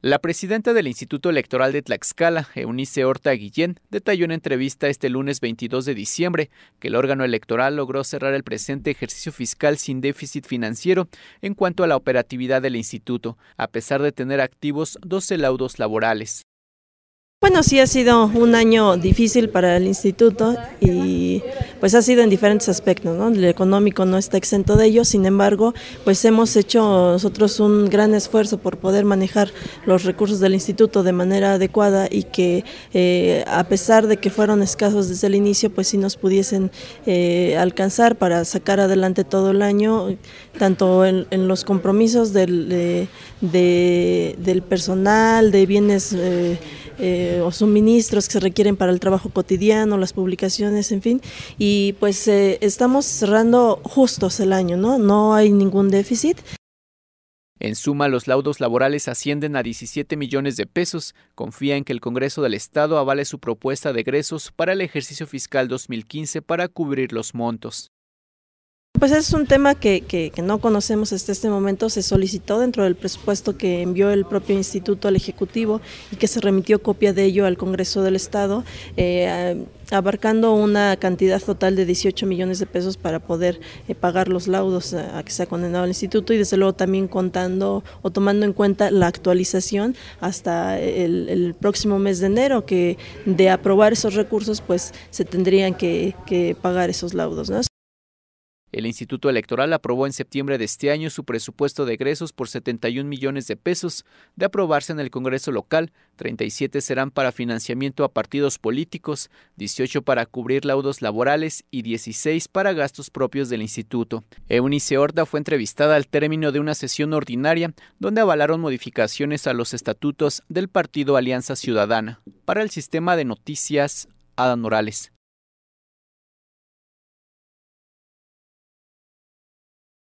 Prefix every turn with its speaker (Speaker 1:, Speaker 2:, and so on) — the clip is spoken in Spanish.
Speaker 1: La presidenta del Instituto Electoral de Tlaxcala, Eunice Horta Guillén, detalló en entrevista este lunes 22 de diciembre que el órgano electoral logró cerrar el presente ejercicio fiscal sin déficit financiero en cuanto a la operatividad del instituto, a pesar de tener activos 12 laudos laborales.
Speaker 2: Bueno, sí ha sido un año difícil para el instituto y pues ha sido en diferentes aspectos, ¿no? El económico no está exento de ello, sin embargo, pues hemos hecho nosotros un gran esfuerzo por poder manejar los recursos del instituto de manera adecuada y que eh, a pesar de que fueron escasos desde el inicio, pues sí nos pudiesen eh, alcanzar para sacar adelante todo el año, tanto en, los compromisos del, del personal, de bienes eh, o suministros que se requieren para el trabajo cotidiano, las publicaciones, en fin, y y pues eh, estamos cerrando justos el año, ¿no? No hay ningún déficit. En
Speaker 1: suma, los laudos laborales ascienden a 17 millones de pesos. Confía en que el Congreso del Estado avale su propuesta de egresos para el ejercicio fiscal 2015 para cubrir los montos.
Speaker 2: Pues es un tema que, que, no conocemos hasta este momento. Se solicitó dentro del presupuesto que envió el propio instituto al Ejecutivo y que se remitió copia de ello al Congreso del Estado, eh, abarcando una cantidad total de 18 millones de pesos para poder eh, pagar los laudos a, que se ha condenado el instituto y desde luego también contando o tomando en cuenta la actualización hasta el, próximo mes de enero, que de aprobar esos recursos pues se tendrían que, que pagar esos laudos. ¿no?
Speaker 1: El Instituto Electoral aprobó en septiembre de este año su presupuesto de egresos por 71 millones de pesos. De aprobarse en el Congreso local, 37 serán para financiamiento a partidos políticos, 18 para cubrir laudos laborales y 16 para gastos propios del instituto. Eunice Horta fue entrevistada al término de una sesión ordinaria donde avalaron modificaciones a los estatutos del partido Alianza Ciudadana. Para el sistema de noticias, Adán Morales.